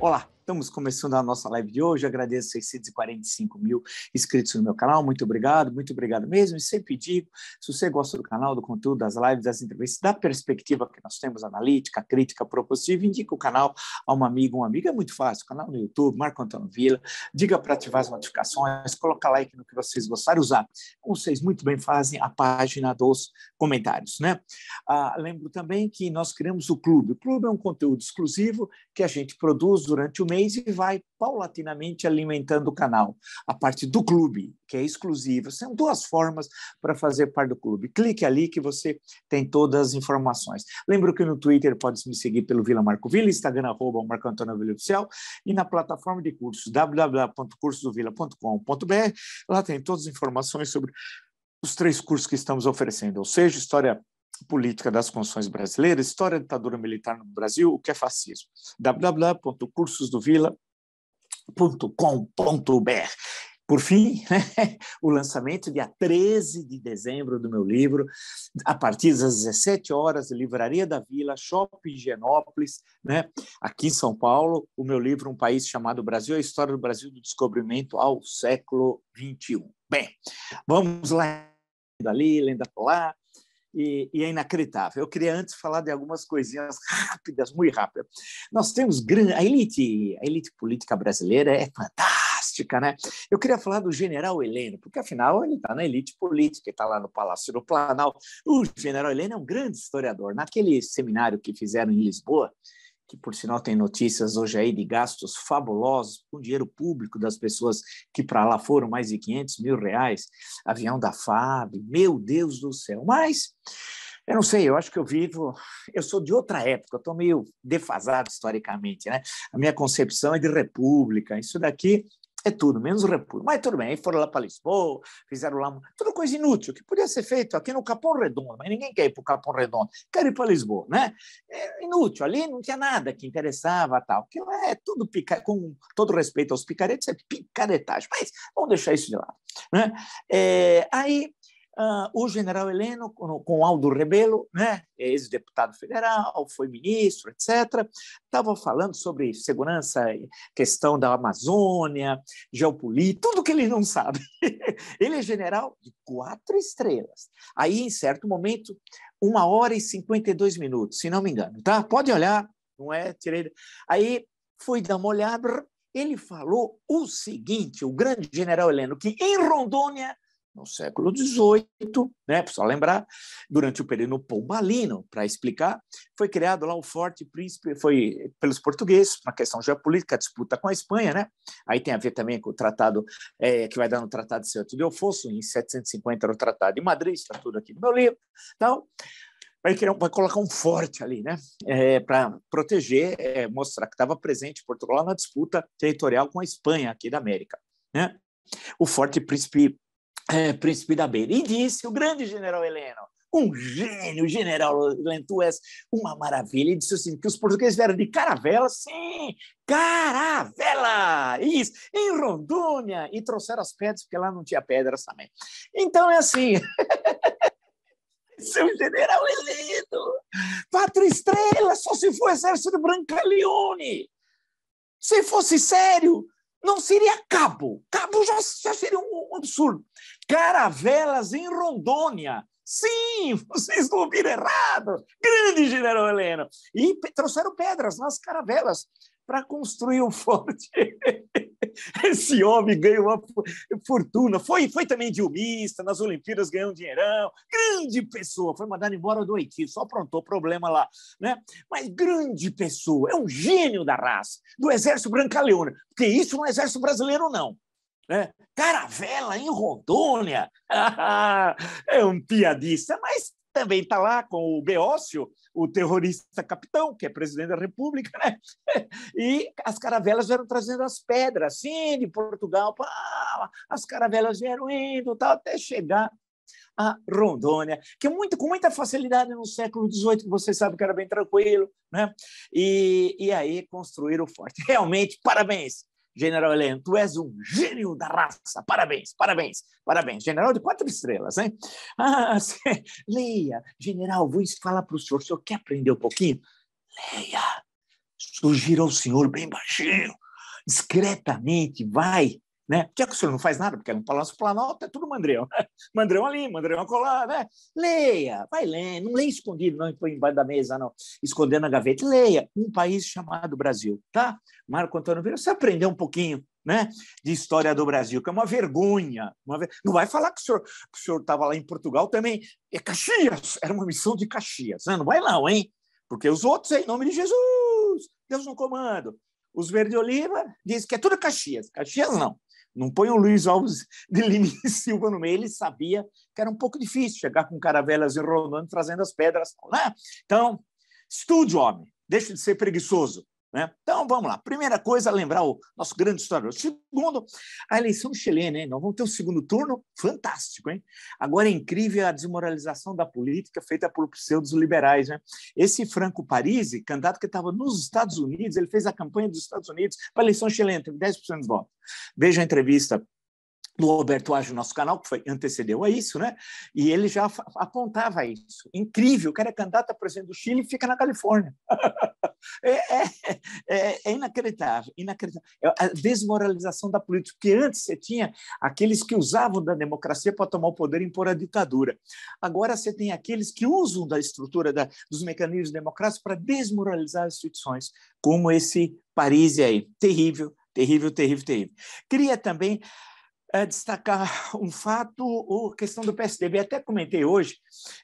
Olá! Estamos começando a nossa live de hoje. Agradeço 645 mil inscritos no meu canal. Muito obrigado, muito obrigado mesmo. E sempre digo: se você gosta do canal, do conteúdo, das lives, das entrevistas, da perspectiva que nós temos, analítica, crítica, propositiva, indica o canal a um amigo, um amigo. É muito fácil. Canal no YouTube, Marco Antônio Vila. Diga para ativar as notificações, coloca like no que vocês gostarem usar. Como vocês muito bem fazem, a página dos comentários. Né? Ah, lembro também que nós criamos o Clube. O Clube é um conteúdo exclusivo que a gente produz durante o mês mês e vai paulatinamente alimentando o canal. A parte do clube, que é exclusiva. São duas formas para fazer parte do clube. Clique ali que você tem todas as informações. Lembro que no Twitter pode me seguir pelo Vila Marco Vila, Instagram, arroba Marco Antônio Vila Oficial, e na plataforma de cursos www.cursodovila.com.br. Lá tem todas as informações sobre os três cursos que estamos oferecendo, ou seja, História Política das Constituições Brasileiras, História da Ditadura Militar no Brasil, o que é fascismo. www.cursosdovila.com.br por fim, né, o lançamento dia 13 de dezembro do meu livro, a partir das 17 horas, Livraria da Vila, Shopping Genópolis, né, aqui em São Paulo, o meu livro Um País Chamado Brasil, a História do Brasil do Descobrimento ao Século XXI. Bem, vamos lá, dali, lenda lá, e, e, é inacreditável. Eu queria antes falar de algumas coisinhas rápidas, muito rápidas. Nós temos grande. A elite, a elite política brasileira é fantástica, né? Eu queria falar do general Heleno, porque afinal ele está na elite política, está lá no Palácio do Planalto. O general Heleno é um grande historiador. Naquele seminário que fizeram em Lisboa, que por sinal tem notícias hoje aí de gastos fabulosos com dinheiro público das pessoas que para lá foram mais de 500 mil reais, avião da FAB, meu Deus do céu. Mas eu não sei, eu acho que eu vivo, eu sou de outra época, eu estou meio defasado historicamente, né? A minha concepção é de república, isso daqui é tudo, menos o repúdio. Mas tudo bem, aí foram lá para Lisboa, fizeram lá. Tudo coisa inútil, que podia ser feito aqui no Capão Redondo, mas ninguém quer ir para o Capão Redondo, quer ir para Lisboa, né? É inútil, ali não tinha nada que interessava tal. Que é tudo pica... com todo respeito aos picaretes, é picaretagem. Mas vamos deixar isso de lado. Né? É, aí Uh, o general Heleno, com, com Aldo Rebelo, né, ex-deputado federal, foi ministro, etc., estava falando sobre segurança, questão da Amazônia, geopolítica, tudo que ele não sabe. ele é general de quatro estrelas. Aí, em certo momento, uma hora e 52 minutos, se não me engano, tá? Pode olhar, não é? Tirei... Aí fui dar uma olhada, ele falou o seguinte, o grande general Heleno, que em Rondônia no século XVIII, né, só lembrar, durante o período pombalino, para explicar, foi criado lá o Forte Príncipe, foi pelos portugueses, uma questão geopolítica, disputa com a Espanha, né? Aí tem a ver também com o tratado é, que vai dar no Tratado de Santo de Alfonso, em 750 era o Tratado de Madrid, está tudo aqui no meu livro, então vai, criar, vai colocar um forte ali, né? É, para proteger, é, mostrar que estava presente Portugal na disputa territorial com a Espanha aqui da América, né? O Forte Príncipe é, príncipe da beira. E disse o grande general Heleno, um gênio, general Heleno, tu és uma maravilha. E disse assim, que os portugueses vieram de caravela, sim, caravela, isso, em Rondônia, e trouxeram as pedras, porque lá não tinha pedras também. Então é assim... seu general Heleno, quatro estrelas, só se for exército de Brancaleone. Se fosse sério, não seria cabo. Cabo já, já seria um, um absurdo. Caravelas em Rondônia. Sim, vocês não ouviram errado. Grande general Heleno. E trouxeram pedras nas caravelas para construir o forte. Esse homem ganhou uma fortuna. Foi, foi também humista, nas Olimpíadas ganhou um dinheirão. Grande pessoa, foi mandado embora do Haiti, só aprontou problema lá. Né? Mas grande pessoa, é um gênio da raça, do Exército Branca-Leona, Porque isso não é Exército Brasileiro, não. Né? Caravela em Rondônia é um piadista, mas também está lá com o Beócio, o terrorista capitão, que é presidente da República, né? e as caravelas vieram trazendo as pedras, sim, de Portugal, pá, as caravelas vieram indo, tal, até chegar a Rondônia, que é muito, com muita facilidade no século XVIII, que você sabe que era bem tranquilo, né? E, e aí construíram o forte. Realmente, parabéns! General Heleno, tu és um gênio da raça. Parabéns, parabéns, parabéns. General de quatro estrelas, hein? Ah, leia. General, vou falar para o senhor. O senhor quer aprender um pouquinho? Leia. Sugiro ao senhor bem baixinho, discretamente, vai né? Por que, é que o senhor não faz nada? Porque é no Palácio Planalto é tudo mandreão, né? mandreão ali, mandreão acolá, Né? Leia, vai lendo. Não leia escondido, não embaixo da mesa, não. Escondendo na gaveta. Leia Um País Chamado Brasil. tá? Marco Antônio Vieira, você aprendeu um pouquinho né, de história do Brasil, que é uma vergonha. Uma ver... Não vai falar que o senhor estava lá em Portugal também. É Caxias, era uma missão de Caxias. Né? Não vai não, hein? Porque os outros, em nome de Jesus, Deus no comando. Os Verde Oliva diz que é tudo Caxias. Caxias não. Não põe o Luiz Alves de Lima e Silva no meio. Ele sabia que era um pouco difícil chegar com caravelas enrolando, trazendo as pedras. Né? Então, estude, homem. Deixe de ser preguiçoso. Né? Então, vamos lá. Primeira coisa, lembrar o nosso grande historiador. Segundo, a eleição chilena. Hein? Nós vamos ter um segundo turno fantástico. Hein? Agora é incrível a desmoralização da política feita por pseudos liberais. Né? Esse Franco Parisi, candidato que estava nos Estados Unidos, ele fez a campanha dos Estados Unidos para a eleição chilena, teve 10% de votos Veja a entrevista do Roberto Age, nosso canal, que foi, antecedeu a isso, né? E ele já apontava isso. Incrível, o cara é candidato a presidente do Chile e fica na Califórnia. É, é, é, é, inacreditável, inacreditável. É a desmoralização da política, porque antes você tinha aqueles que usavam da democracia para tomar o poder e impor a ditadura. Agora você tem aqueles que usam da estrutura, da, dos mecanismos democráticos para desmoralizar as instituições, como esse Paris aí. Terrível, terrível, terrível, terrível. Queria também é, destacar um fato, ou questão do PSDB. Até comentei hoje,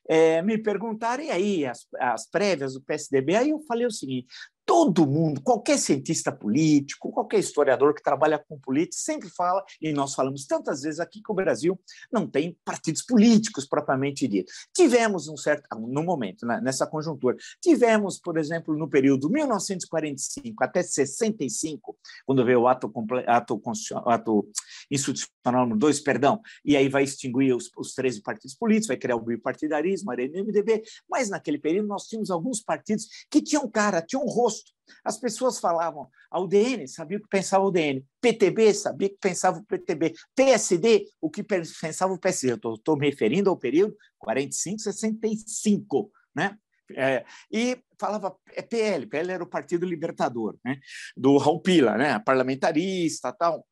é, me perguntaram, e aí, as, as prévias do PSDB? Aí eu falei o seguinte: Todo mundo, qualquer cientista político, qualquer historiador que trabalha com política, sempre fala, e nós falamos tantas vezes aqui, que o Brasil não tem partidos políticos propriamente dito. Tivemos um certo, ah, no momento, né, nessa conjuntura, tivemos, por exemplo, no período 1945 até 65, quando veio o ato, ato, ato institucional número 2, perdão, e aí vai extinguir os, os 13 partidos políticos, vai criar o bipartidarismo, a MDB, mas naquele período nós tínhamos alguns partidos que tinham cara, tinham rosto, as pessoas falavam, a UDN sabia o que pensava o UDN, PTB sabia o que pensava o PTB, PSD o que pensava o PSD. Eu estou me referindo ao período 45, 65, né? É, e falava é PL, PL era o Partido Libertador, né? do Raul Pila, né? parlamentarista tal.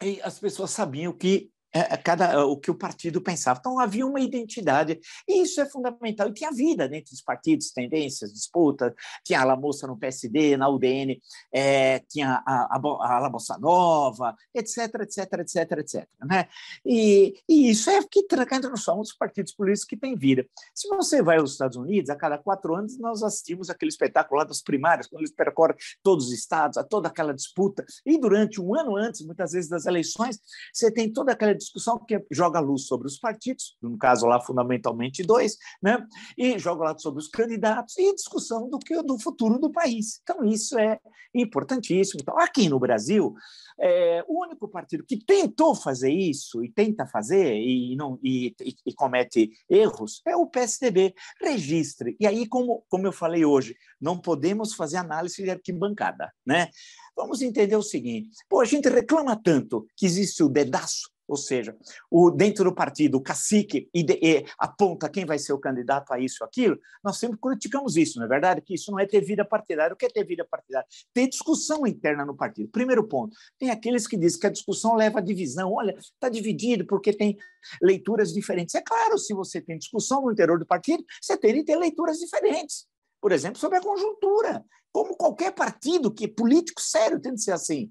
E as pessoas sabiam que é, é, cada, é, o que o partido pensava. Então, havia uma identidade, e isso é fundamental. E tinha vida dentro dos partidos, tendências, disputas. Tinha a La Moça no PSD, na UDN, é, tinha a, a, a La Nova, etc, etc, etc, etc. Né? E, e isso é que traz não são dos partidos políticos que têm vida. Se você vai aos Estados Unidos, a cada quatro anos nós assistimos aquele espetáculo lá das primárias, quando eles percorrem todos os estados, a toda aquela disputa. E durante um ano antes, muitas vezes, das eleições, você tem toda aquela discussão, porque joga luz sobre os partidos, no caso lá fundamentalmente dois, né? e joga lá sobre os candidatos e discussão do que do futuro do país. Então, isso é importantíssimo. Então, aqui no Brasil, é, o único partido que tentou fazer isso e tenta fazer e, não, e, e, e comete erros é o PSDB. Registre. E aí, como, como eu falei hoje, não podemos fazer análise de arquibancada. Né? Vamos entender o seguinte: pô, a gente reclama tanto que existe o dedaço ou seja, o, dentro do partido, o cacique aponta quem vai ser o candidato a isso ou aquilo, nós sempre criticamos isso, não é verdade? Que isso não é ter vida partidária. O que é ter vida partidária? Tem discussão interna no partido. Primeiro ponto, tem aqueles que dizem que a discussão leva à divisão. Olha, está dividido porque tem leituras diferentes. É claro, se você tem discussão no interior do partido, você tem que ter leituras diferentes por exemplo, sobre a conjuntura, como qualquer partido que é político sério tem de ser assim.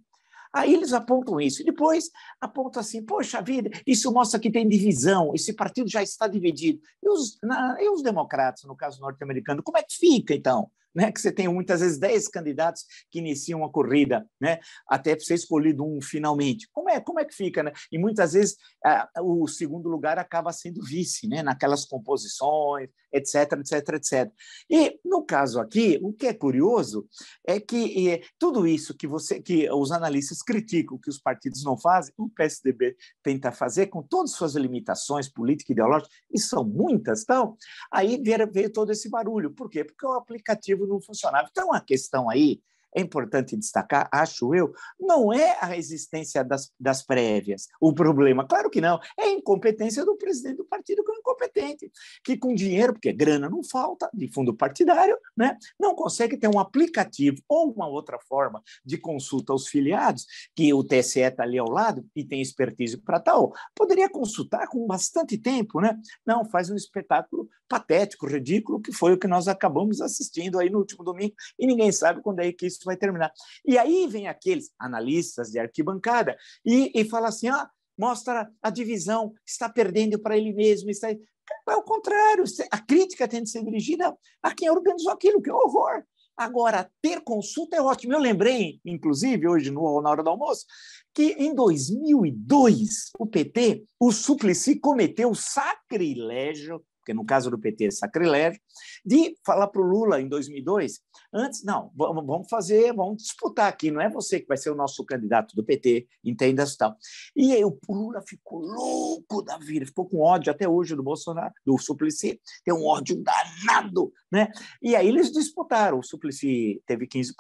Aí eles apontam isso. E depois apontam assim: poxa vida, isso mostra que tem divisão, esse partido já está dividido. E os, na, e os democratas, no caso norte-americano, como é que fica então? né? Que você tem muitas vezes 10 candidatos que iniciam a corrida, né? Até ser escolhido um finalmente. Como é, como é que fica, né? E muitas vezes ah, o segundo lugar acaba sendo vice, né? Naquelas composições, etc, etc, etc. E no caso aqui, o que é curioso é que tudo isso que você, que os analistas criticam, que os partidos não fazem, o PSDB tenta fazer com todas as suas limitações políticas e ideológicas, e são muitas, então, aí veio, veio todo esse barulho. Por quê? Porque o aplicativo não funcionava. Então, é uma questão aí é importante destacar, acho eu, não é a resistência das, das prévias o problema. Claro que não. É a incompetência do presidente do partido, que é incompetente, que com dinheiro, porque grana não falta, de fundo partidário, né, não consegue ter um aplicativo ou uma outra forma de consulta aos filiados, que o TSE está ali ao lado e tem expertise para tal. Poderia consultar com bastante tempo, né? Não, faz um espetáculo patético, ridículo, que foi o que nós acabamos assistindo aí no último domingo, e ninguém sabe quando é que isso vai terminar. E aí vem aqueles analistas de arquibancada e, e fala assim: ah, mostra a divisão, está perdendo para ele mesmo. Está... É o contrário, a crítica tem de ser dirigida a quem organizou aquilo, que horror. Agora, ter consulta é ótimo. Eu lembrei, inclusive, hoje no, na hora do almoço, que em 2002, o PT, o Suplicy cometeu o sacrilégio porque no caso do PT é sacrilégio, de falar para o Lula em 2002, antes, não, vamos, fazer, vamos disputar aqui, não é você que vai ser o nosso candidato do PT, entenda se tal. E aí, o Lula ficou louco da vida, ficou com ódio até hoje do Bolsonaro, do Suplicy, tem um ódio danado né? E aí eles disputaram. O Suplicy teve 15%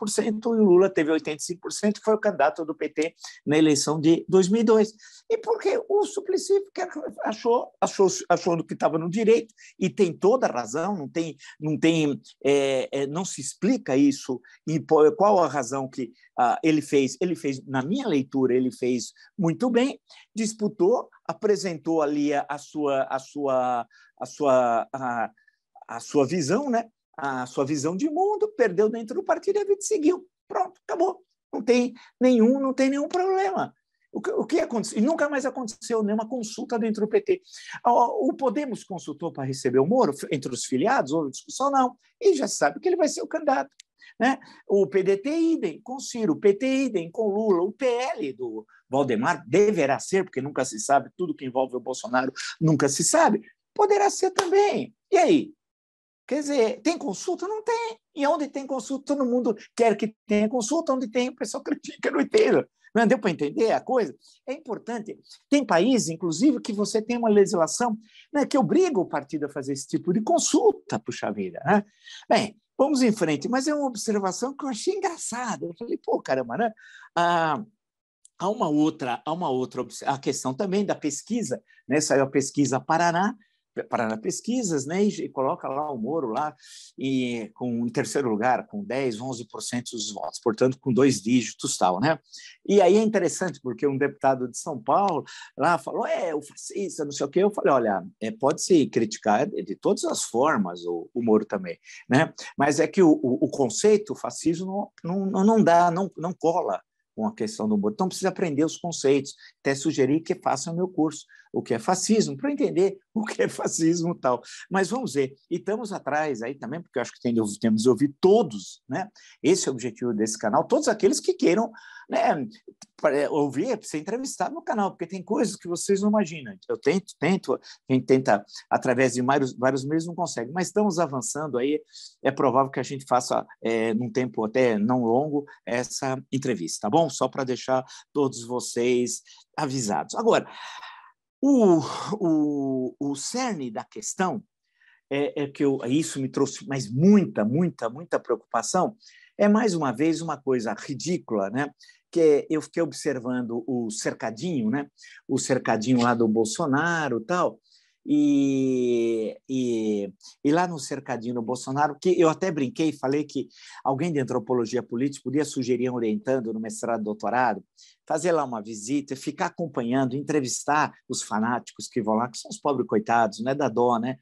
e o Lula teve 85%, foi o candidato do PT na eleição de 2002. E porque o Suplicy achou, achou, achou que estava no direito e tem toda a razão, não tem, não tem, é, é, não se explica isso e qual a razão que ah, ele fez. Ele fez, na minha leitura, ele fez muito bem, disputou, apresentou ali a, a sua, a sua, a sua a, a sua visão, né? a sua visão de mundo, perdeu dentro do partido e a vida seguiu. Pronto, acabou. Não tem nenhum, não tem nenhum problema. O que, o que aconteceu? E nunca mais aconteceu nenhuma consulta dentro do PT. O, Podemos consultou para receber o Moro entre os filiados, houve discussão, não. E já sabe que ele vai ser o candidato. Né? O PDT, idem, com Ciro, o PT, idem, com Lula, o PL do Valdemar deverá ser, porque nunca se sabe, tudo que envolve o Bolsonaro nunca se sabe, poderá ser também. E aí? Quer dizer, tem consulta? Não tem. E onde tem consulta, todo mundo quer que tenha consulta, onde tem, o pessoal critica no inteiro. Não deu para entender a coisa? É importante. Tem países, inclusive, que você tem uma legislação né, que obriga o partido a fazer esse tipo de consulta, puxa vida. Né? Bem, vamos em frente. Mas é uma observação que eu achei engraçada. Eu falei, pô, caramba, né? Ah, há uma outra, há uma outra a questão também da pesquisa, né? Saiu a pesquisa Paraná, para Pesquisas, né, e, coloca lá o Moro lá e com em terceiro lugar, com 10, 11% dos votos, portanto, com dois dígitos tal, né? E aí é interessante porque um deputado de São Paulo lá falou: "É, o fascista, não sei o quê". Eu falei: "Olha, é, pode se criticar de todas as formas o, o Moro também, né? Mas é que o, o, o conceito fascismo não, não, não dá, não, não cola com a questão do humor. Então, precisa aprender os conceitos, até sugerir que façam meu curso, o que é fascismo, para entender o que é fascismo e tal. Mas vamos ver, e estamos atrás aí também, porque eu acho que tem, temos ouvido todos, né? Esse é o objetivo desse canal, todos aqueles que queiram né, é, ouvir, ser é entrevistado no canal, porque tem coisas que vocês não imaginam. Eu tento, tento, a gente tenta através de vários, vários meios, não consegue, mas estamos avançando aí, é provável que a gente faça, é, num tempo até não longo, essa entrevista, tá bom? Só para deixar todos vocês avisados. Agora, o, o, o cerne da questão é, é, que eu, isso me trouxe mais muita, muita, muita preocupação. É mais uma vez uma coisa ridícula, né? que eu fiquei observando o cercadinho, né? O cercadinho lá do Bolsonaro, tal. E, e, e, lá no cercadinho do Bolsonaro, que eu até brinquei, falei que alguém de antropologia política podia sugerir orientando no mestrado, doutorado, fazer lá uma visita, ficar acompanhando, entrevistar os fanáticos que vão lá, que são os pobres coitados, né, da dó, né?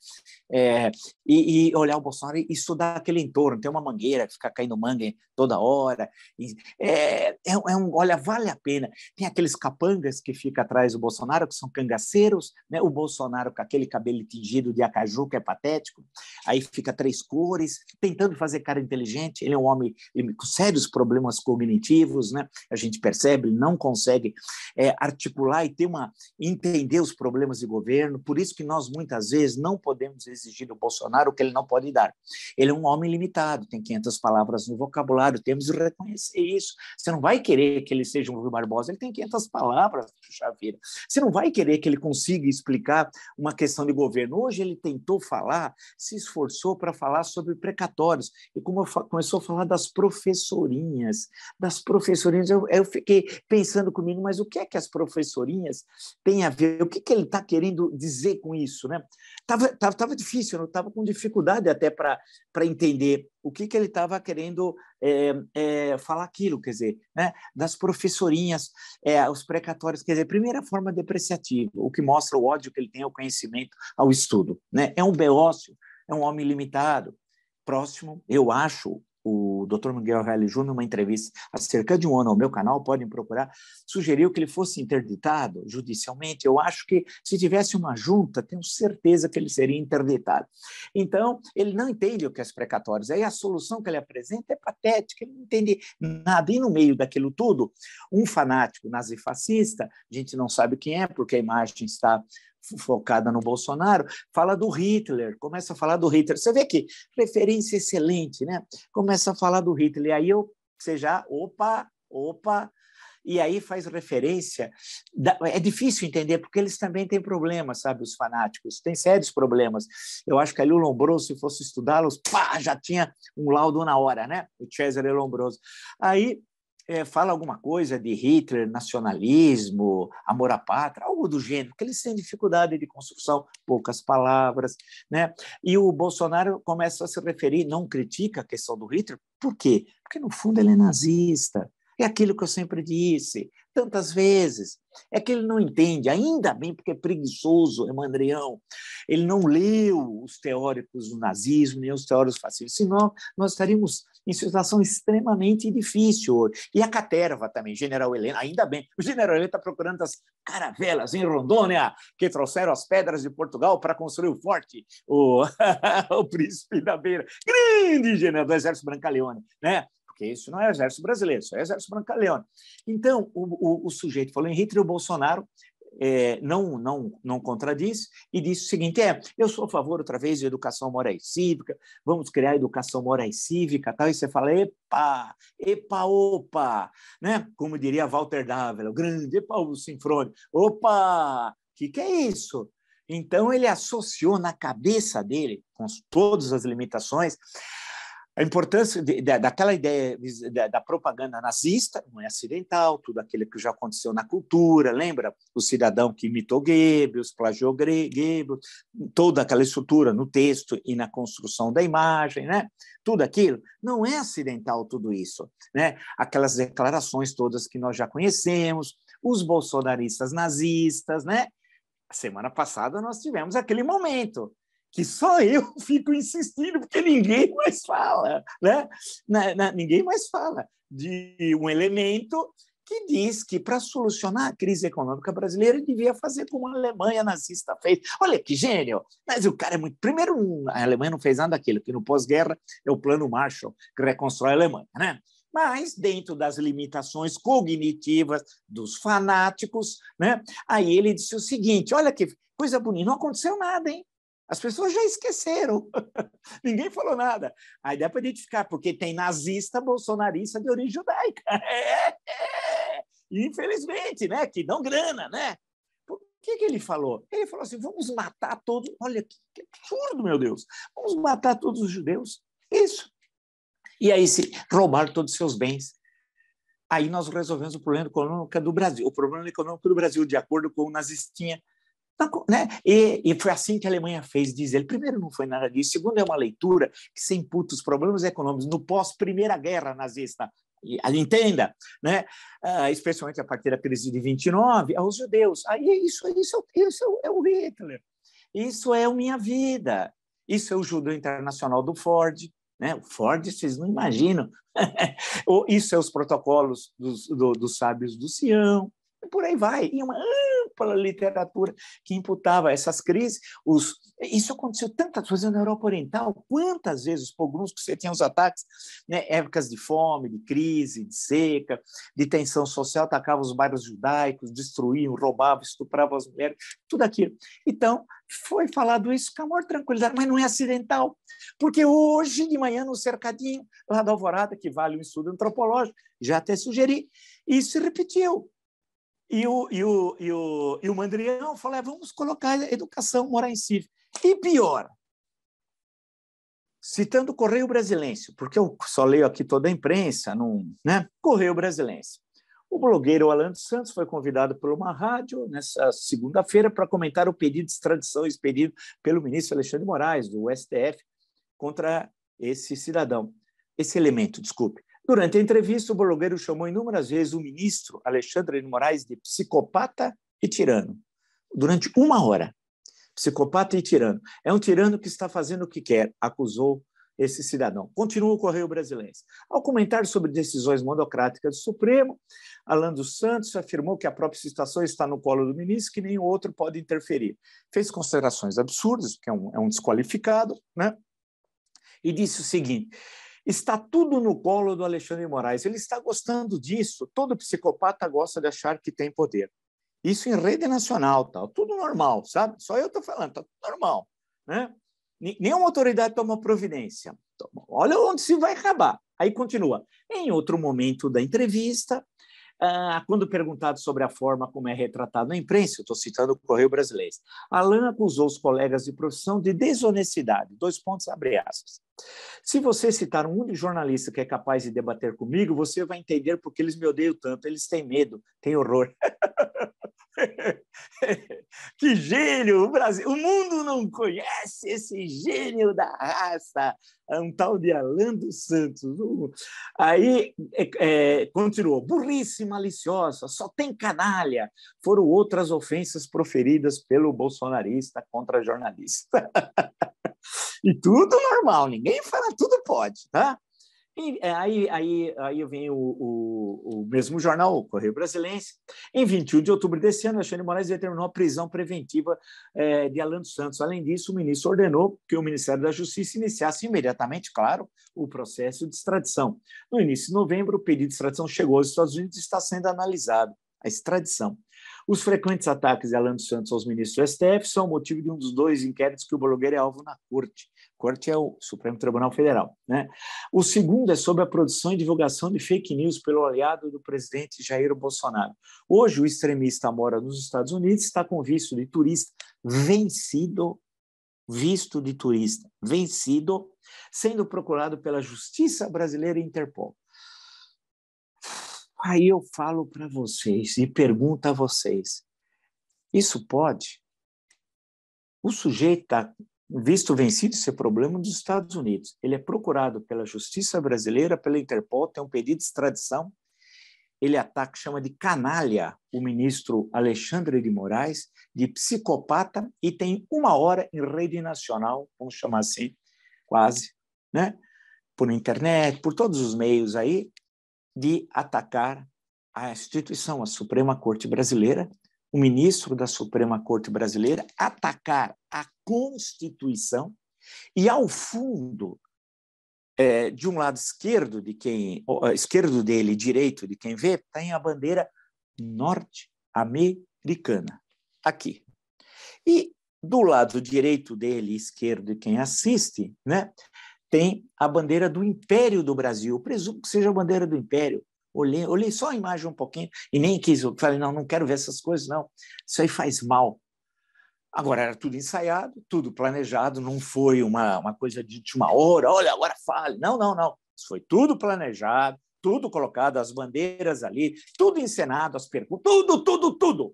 É, e, e, olhar o Bolsonaro e estudar aquele entorno. Tem uma mangueira que fica caindo manga toda hora. E, é, é, é, um, olha, vale a pena. Tem aqueles capangas que fica atrás do Bolsonaro, que são cangaceiros, né? O Bolsonaro com aquele cabelo tingido de acaju, que é patético. Aí fica três cores, tentando fazer cara inteligente. Ele é um homem com sérios problemas cognitivos, né? A gente percebe, não não consegue é, articular e ter uma entender os problemas de governo. Por isso que nós muitas vezes não podemos exigir do Bolsonaro o que ele não pode dar. Ele é um homem limitado, tem 500 palavras no vocabulário, temos de reconhecer isso. Você não vai querer que ele seja um Rui Barbosa, ele tem 500 palavras, puxa vida. Você não vai querer que ele consiga explicar uma questão de governo. Hoje ele tentou falar, se esforçou para falar sobre precatórios e como começou a falar das professorinhas, das professorinhas, eu, eu fiquei pensando pensando comigo, mas o que é que as professorinhas têm a ver? O que, que ele está querendo dizer com isso? Né? Tava, tava, tava difícil, eu estava com dificuldade até para entender o que, que ele estava querendo é, é, falar aquilo, quer dizer, né? das professorinhas, é, os precatórios, quer dizer, primeira forma depreciativa, o que mostra o ódio que ele tem ao conhecimento, ao estudo. Né? É um beócio, é um homem limitado, próximo, eu acho, o Dr. Miguel Reale Júnior, numa entrevista há cerca de um ano ao meu canal, podem procurar, sugeriu que ele fosse interditado judicialmente. Eu acho que se tivesse uma junta, tenho certeza que ele seria interditado. Então, ele não entende o que é as precatórios. Aí a solução que ele apresenta é patética, ele não entende nada. E no meio daquilo tudo, um fanático nazifascista, a gente não sabe quem é, porque a imagem está focada no Bolsonaro, fala do Hitler, começa a falar do Hitler. Você vê que referência excelente, né? Começa a falar do Hitler. E aí eu, você já, opa, opa, e aí faz referência. é difícil entender, porque eles também têm problemas, sabe, os fanáticos, têm sérios problemas. Eu acho que ali o Lombroso, se fosse estudá-los, pá, já tinha um laudo na hora, né? O Cesare Lombroso. Aí é, fala alguma coisa de Hitler, nacionalismo, amor à pátria, algo do gênero, porque eles têm dificuldade de construção, poucas palavras. Né? E o Bolsonaro começa a se referir, não critica a questão do Hitler, por quê? Porque, no fundo, ele é nazista. É aquilo que eu sempre disse, tantas vezes. É que ele não entende, ainda bem porque é preguiçoso, é mandrião. Ele não leu os teóricos do nazismo, nem os teóricos fascistas, senão nós estaríamos em situação extremamente difícil hoje. E a Caterva também, General Helena, ainda bem. O General Helena está procurando as caravelas em Rondônia, que trouxeram as pedras de Portugal para construir o forte, o, o príncipe da beira. Grande general do Exército Brancaleone, né? porque isso não é exército brasileiro, isso é exército brancaleone. Então, o, o, o sujeito falou, Henrique e o Bolsonaro é, não, não, não contradiz e disse o seguinte: é, eu sou a favor outra vez de educação moral e cívica, vamos criar educação moral e cívica, tal. E você fala: epa, epa, opa, né? Como diria Walter Dávila, o grande, epa, o sinfrônico, opa, o que, que é isso? Então ele associou na cabeça dele, com todas as limitações, a importância de, de, daquela ideia da, da, propaganda nazista, não é acidental, tudo aquilo que já aconteceu na cultura, lembra? O cidadão que imitou Goebbels, plagiou Goebbels, toda aquela estrutura no texto e na construção da imagem, né? Tudo aquilo, não é acidental tudo isso, né? Aquelas declarações todas que nós já conhecemos, os bolsonaristas nazistas, né? A semana passada nós tivemos aquele momento, que só eu fico insistindo, porque ninguém mais fala, né? Na, na, ninguém mais fala de um elemento que diz que para solucionar a crise econômica brasileira devia fazer como a Alemanha nazista fez. Olha que gênio! Mas o cara é muito. Primeiro, a Alemanha não fez nada daquilo, que no pós-guerra é o plano Marshall que reconstrói a Alemanha, né? Mas dentro das limitações cognitivas dos fanáticos, né? Aí ele disse o seguinte: olha que coisa bonita, não aconteceu nada, hein? As pessoas já esqueceram. Ninguém falou nada. Aí dá para identificar, porque tem nazista, bolsonarista de origem judaica. É, é, é. Infelizmente, né? Que dão grana, né? Por que, que ele falou? Ele falou assim: vamos matar todos. Olha que, que absurdo, meu Deus! Vamos matar todos os judeus. Isso. E aí se roubar todos os seus bens. Aí nós resolvemos o problema econômico do Brasil, o problema econômico do Brasil, de acordo com o nazistinha Tá né? E, e, foi assim que a Alemanha fez, diz ele. Primeiro, não foi nada disso. Segundo, é uma leitura que se imputa os problemas econômicos no pós-Primeira Guerra Nazista. E, entenda, né? Ah, especialmente a partir da crise de 29, aos ah, judeus. Aí isso, isso, isso é o é Hitler, isso é o Minha Vida, isso é o judeu internacional do Ford, né? O Ford, vocês não imaginam. Isso é os protocolos dos, do, dos sábios do Sião, por aí vai. E uma pela literatura que imputava essas crises. Os... Isso aconteceu tantas vezes na Europa Oriental, quantas vezes os pogroms que você tinha os ataques, né, épocas de fome, de crise, de seca, de tensão social, atacavam os bairros judaicos, destruíam, roubavam, estupravam as mulheres, tudo aquilo. Então, foi falado isso com a maior tranquilidade, mas não é acidental, porque hoje de manhã, no cercadinho lá da Alvorada, que vale um estudo antropológico, já até sugeri, isso se repetiu. E o, e o, e o, e o Mandrião falou: é, vamos colocar educação morar em Cívica. E pior, citando o Correio Brasilense, porque eu só leio aqui toda a imprensa, num, né? Correio Brasilense. O blogueiro Alan dos Santos foi convidado por uma rádio nessa segunda-feira para comentar o pedido de extradição expedido pelo ministro Alexandre Moraes, do STF, contra esse cidadão. Esse elemento, desculpe. Durante a entrevista, o blogueiro chamou inúmeras vezes o ministro Alexandre de Moraes de psicopata e tirano, durante uma hora. Psicopata e tirano. É um tirano que está fazendo o que quer, acusou esse cidadão. Continua o Correio Brasileiro. Ao comentar sobre decisões monocráticas do Supremo, Alan dos Santos afirmou que a própria situação está no colo do ministro, que nenhum outro pode interferir. Fez considerações absurdas, porque é um, é um desqualificado, né? e disse o seguinte: Está tudo no colo do Alexandre de Moraes. Ele está gostando disso. Todo psicopata gosta de achar que tem poder. Isso em rede nacional, tal. Tudo normal, sabe? Só eu estou falando, tá tudo normal, né? Nenhuma autoridade toma providência. Então, olha onde se vai acabar. Aí continua. Em outro momento da entrevista, ah, quando perguntado sobre a forma como é retratado na imprensa, estou citando o Correio Brasileiro, Alain acusou os colegas de profissão de desonestidade. Dois pontos, abre aspas. Se você citar um único jornalista que é capaz de debater comigo, você vai entender por que eles me odeiam tanto. Eles têm medo, têm horror. que gênio! O Brasil, o mundo não conhece esse gênio da raça, é um tal de Alain dos Santos. Uh, aí é, é, continuou: burrice maliciosa, só tem canalha. Foram outras ofensas proferidas pelo bolsonarista contra jornalista. e tudo normal, ninguém fala, tudo pode, tá? É, aí, aí, aí vem o, o, o mesmo jornal, o Correio Brasilense. Em 21 de outubro desse ano, Alexandre Moraes determinou a prisão preventiva é, de Alan dos Santos. Além disso, o ministro ordenou que o Ministério da Justiça iniciasse imediatamente, claro, o processo de extradição. No início de novembro, o pedido de extradição chegou aos Estados Unidos e está sendo analisado a extradição. Os frequentes ataques de Alan dos Santos aos ministros do STF são motivo de um dos dois inquéritos que o blogueiro é alvo na corte. Corte é o Supremo Tribunal Federal. Né? O segundo é sobre a produção e divulgação de fake news pelo aliado do presidente Jair Bolsonaro. Hoje, o extremista mora nos Estados Unidos, está com visto de turista vencido, visto de turista vencido, sendo procurado pela Justiça Brasileira e Interpol. Aí eu falo para vocês e pergunto a vocês: isso pode? O sujeito está visto vencido esse problema dos Estados Unidos. Ele é procurado pela justiça brasileira, pela Interpol, tem um pedido de extradição. Ele ataca, chama de canalha o ministro Alexandre de Moraes, de psicopata, e tem uma hora em rede nacional, vamos chamar assim, quase, né? por internet, por todos os meios aí, de atacar a instituição, a Suprema Corte Brasileira, o ministro da Suprema Corte Brasileira atacar a Constituição e ao fundo é, de um lado esquerdo de quem esquerdo dele direito de quem vê tem a bandeira norte-americana aqui e do lado direito dele esquerdo de quem assiste né tem a bandeira do Império do Brasil Eu presumo que seja a bandeira do Império olhei, olhei só a imagem um pouquinho e nem quis. Falei, não, não quero ver essas coisas, não. Isso aí faz mal. Agora, era tudo ensaiado, tudo planejado, não foi uma, uma coisa de última hora, olha, agora fale. Não, não, não. Isso foi tudo planejado, tudo colocado, as bandeiras ali, tudo encenado, as perguntas, tudo, tudo, tudo.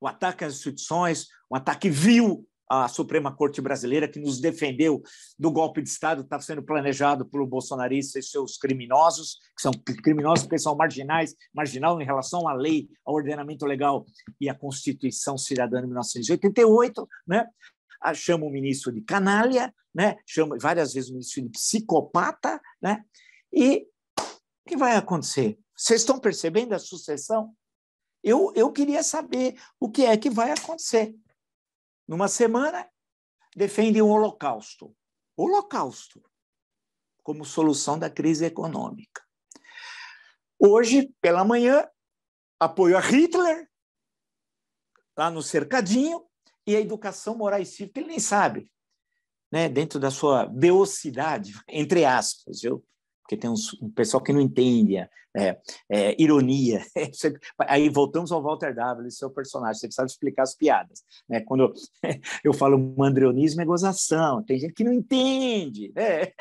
O ataque às instituições, um ataque vil a Suprema Corte Brasileira, que nos defendeu do golpe de Estado, está sendo planejado pelo bolsonarista e seus criminosos, que são criminosos porque são marginais, marginal em relação à lei, ao ordenamento legal e à Constituição Cidadã de 1988, né? Ah, chama o ministro de canalha, né? chama várias vezes o ministro de psicopata, né? e o que vai acontecer? Vocês estão percebendo a sucessão? Eu, eu queria saber o que é que vai acontecer numa semana, defende o Holocausto. Holocausto como solução da crise econômica. Hoje, pela manhã, apoio a Hitler, lá no cercadinho, e a educação moral e cívica, ele nem sabe, né? dentro da sua beocidade, entre aspas, viu? porque tem uns, um pessoal que não entende é, é, ironia. Aí voltamos ao Walter W, seu personagem, você precisa explicar as piadas. Né? Quando eu, falo mandrionismo é gozação, tem gente que não entende. Né?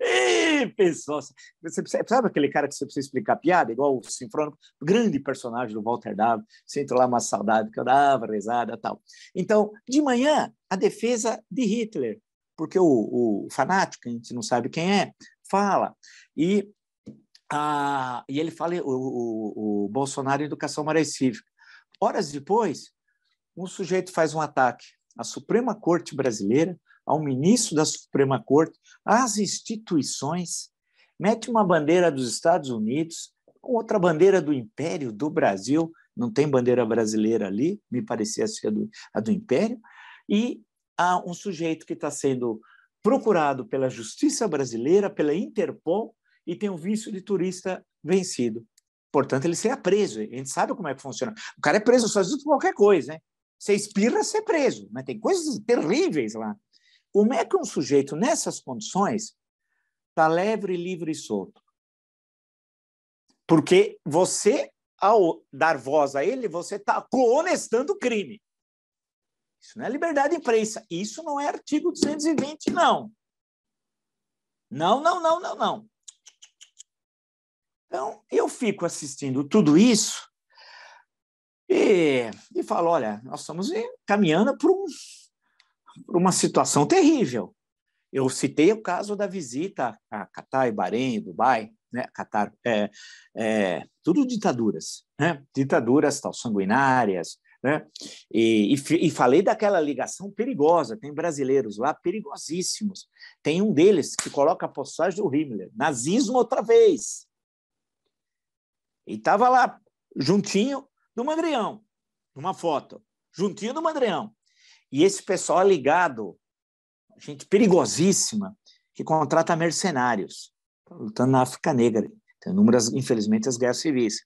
E, pessoal, você precisa, sabe aquele cara que você precisa explicar piada, igual o Sinfrônico, grande personagem do Walter W, sinto lá uma saudade que eu dava, rezada tal. Então, de manhã, a defesa de Hitler, porque o, o fanático, a gente não sabe quem é, fala. E, a, ah, e ele fala, o, o, o Bolsonaro, educação moral cívica. Horas depois, um sujeito faz um ataque à Suprema Corte brasileira, ao ministro da Suprema Corte, às instituições, mete uma bandeira dos Estados Unidos, outra bandeira do Império do Brasil, não tem bandeira brasileira ali, me parecia ser a do, a do Império, e há um sujeito que está sendo procurado pela justiça brasileira, pela Interpol, e tem um vício de turista vencido. Portanto, ele seria preso. A gente sabe como é que funciona. O cara é preso só por qualquer coisa, né? Você espirra, você é preso. Mas tem coisas terríveis lá. Como é que um sujeito nessas condições está leve, livre e solto? Porque você, ao dar voz a ele, você está coonestando o crime. Isso não é liberdade de imprensa. Isso não é artigo 220, não. Não, não, não, não, não. Então, eu fico assistindo tudo isso e, e falo: olha, nós estamos caminhando para um, uma situação terrível. Eu citei o caso da visita a Catar, Bahrein, Dubai, né? Catar, é, é, tudo ditaduras, né? ditaduras tal, sanguinárias, né? E, e, e, falei daquela ligação perigosa, tem brasileiros lá perigosíssimos. Tem um deles que coloca a postagem do Himmler, nazismo outra vez. E estava lá, juntinho do Mandrião, numa foto, juntinho do Mandrião. E esse pessoal é ligado, gente perigosíssima, que contrata mercenários, lutando na África Negra, tem inúmeras, infelizmente, as guerras civis,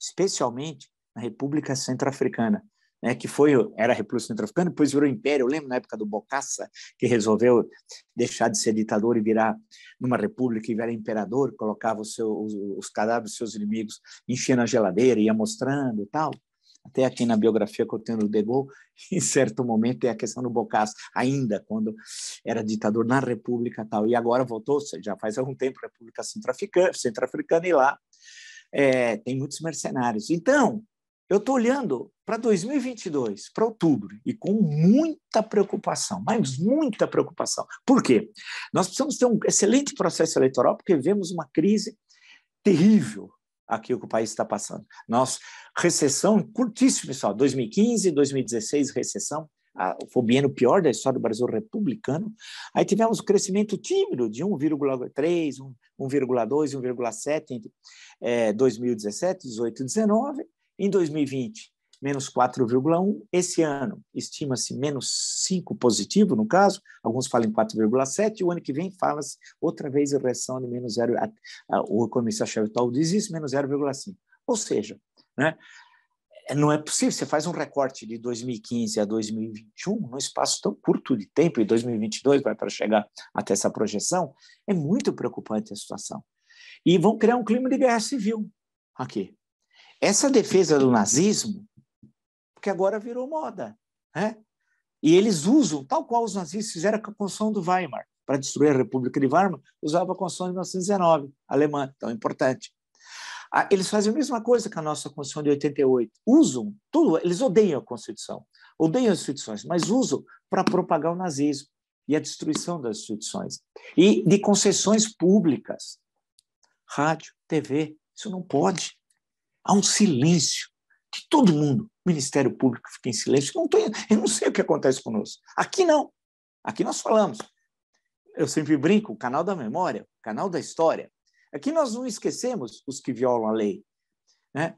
especialmente na República Centro-Africana né, que foi era a República Centro-Africana, depois virou império. Eu lembro na época do Bocassa, que resolveu deixar de ser ditador e virar numa república e virar imperador, colocava os, os cadáveres dos seus inimigos, enchia na geladeira, ia mostrando e tal. Até aqui na biografia que eu tenho do De Gaulle, em certo momento é a questão do Bocassa, ainda quando era ditador na República tal. E agora voltou, já faz algum tempo, República Centro-Africana, centro e lá é, tem muitos mercenários. Então, eu estou olhando para 2022, para outubro, e com muita preocupação, mas muita preocupação. Por quê? Nós precisamos ter um excelente processo eleitoral, porque vemos uma crise terrível aqui que o país está passando. Nós, recessão curtíssima pessoal. 2015, 2016, recessão, foi o bieno pior da história do Brasil republicano. Aí tivemos um crescimento tímido de 1,3, 1,2, 1,7 entre 2017, eh, 18 e 19. Em 2020, menos 4,1. Esse ano, estima-se menos 5 positivo, no caso, alguns falam em 4,7. O ano que vem, fala-se outra vez a reação de menos 0. O economista Chavital diz isso, menos 0,5. Ou seja, né, não é possível. Você faz um recorte de 2015 a 2021 num espaço tão curto de tempo, e 2022 vai para chegar até essa projeção. É muito preocupante a situação. E vão criar um clima de guerra civil aqui. Essa defesa do nazismo, que agora virou moda, né? E eles usam, tal qual os nazistas fizeram com a Constituição do Weimar, para destruir a República de Weimar, usava a Constituição de 1919, alemã, tão importante. Ah, eles fazem a mesma coisa com a nossa Constituição de 88. Usam tudo, eles odeiam a Constituição, odeiam as instituições, mas usam para propagar o nazismo e a destruição das instituições. E de concessões públicas. Rádio, TV, isso não pode há um silêncio que todo mundo. O Ministério Público fica em silêncio. Não tô, eu não sei o que acontece conosco. Aqui não. Aqui nós falamos. Eu sempre brinco, o canal da memória, o canal da história. Aqui nós não esquecemos os que violam a lei. Né?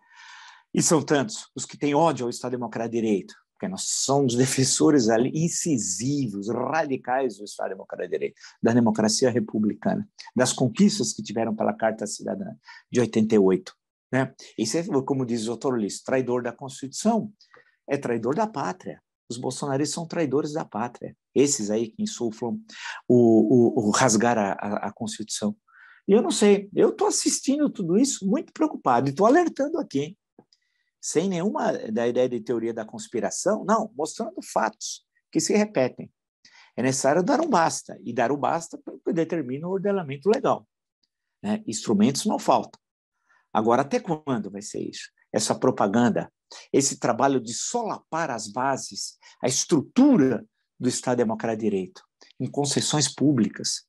E são tantos os que têm ódio ao Estado Democrático de Direito, porque nós somos defensores ali incisivos, radicais do Estado Democrático de Direito, da democracia republicana, das conquistas que tiveram pela Carta Cidadã de 88. Né? Isso é, como diz o doutor Liz, traidor da Constituição, é traidor da pátria. Os bolsonaristas são traidores da pátria. Esses aí que insuflam o, o, o rasgar a, a, Constituição. E eu não sei, eu estou assistindo tudo isso muito preocupado e estou alertando aqui, sem nenhuma da ideia de teoria da conspiração, não, mostrando fatos que se repetem. É necessário dar um basta, e dar o um basta determina o ordenamento legal. Né? Instrumentos não faltam. Agora, até quando vai ser isso? Essa propaganda, esse trabalho de solapar as bases, a estrutura do Estado Democrático de Direito, em concessões públicas,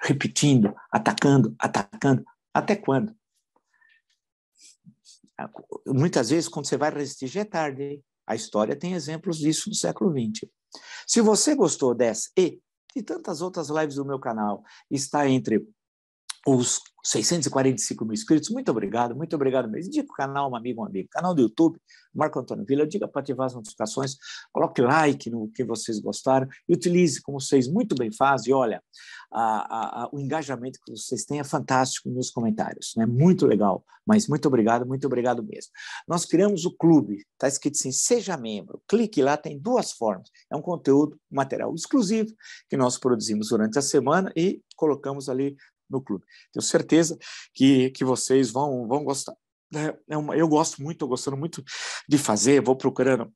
repetindo, atacando, atacando, até quando? Muitas vezes, quando você vai resistir, já é tarde. A história tem exemplos disso no século XX. Se você gostou dessa e de tantas outras lives do meu canal, está entre os 645 mil inscritos, muito obrigado, muito obrigado mesmo. Indica o canal, um amigo, um amigo. Canal do YouTube, Marco Antônio Vila. Diga para ativar as notificações, coloque like no que vocês gostaram e utilize, como vocês muito bem fazem. E olha, a, a, a, o engajamento que vocês têm é fantástico nos comentários, né? Muito legal, mas muito obrigado, muito obrigado mesmo. Nós criamos o clube, está escrito assim: seja membro. Clique lá, tem duas formas. É um conteúdo, material exclusivo que nós produzimos durante a semana e colocamos ali no clube. Tenho certeza que, que vocês vão, vão gostar. É, é uma, eu gosto muito, estou gostando muito de fazer, vou procurando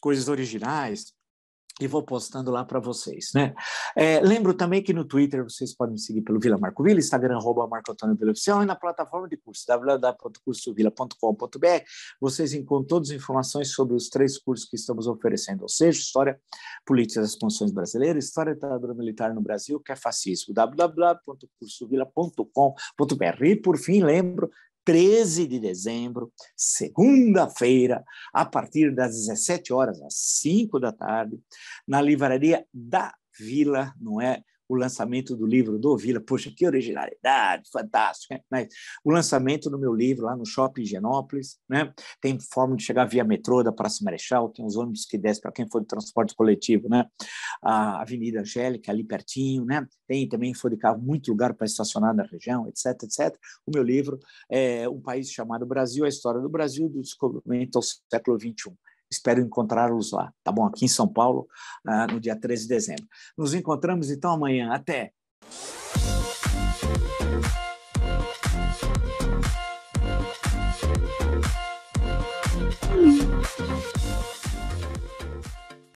coisas originais, e vou postando lá para vocês, né? É, lembro também que no Twitter vocês podem seguir pelo Vila Marco Vila, Instagram arroba Marco Antônio Vila Oficial e na plataforma de curso www.cursovila.com.br vocês encontram todas as informações sobre os três cursos que estamos oferecendo, ou seja, História Política das Funções Brasileiras, História da Ditadura Militar no Brasil, que é fascismo, www.cursovila.com.br e por fim, lembro 13 de dezembro, segunda-feira, a partir das 17 horas às 5 da tarde, na livraria da Vila, não é? o lançamento do livro do Vila. Poxa, que originalidade, fantástico. Né? Mas o lançamento do meu livro lá no Shopping Genópolis, né? tem forma de chegar via metrô da Praça Marechal, tem os ônibus que descem para quem for de transporte coletivo, né? a Avenida Angélica ali pertinho, né? tem também for de carro muito lugar para estacionar na região, etc, etc. O meu livro é Um País Chamado Brasil, a História do Brasil do Descobrimento ao Século XXI. Espero encontrá-los lá, tá bom? Aqui em São Paulo, ah, no dia 13 de dezembro. Nos encontramos então amanhã. Até!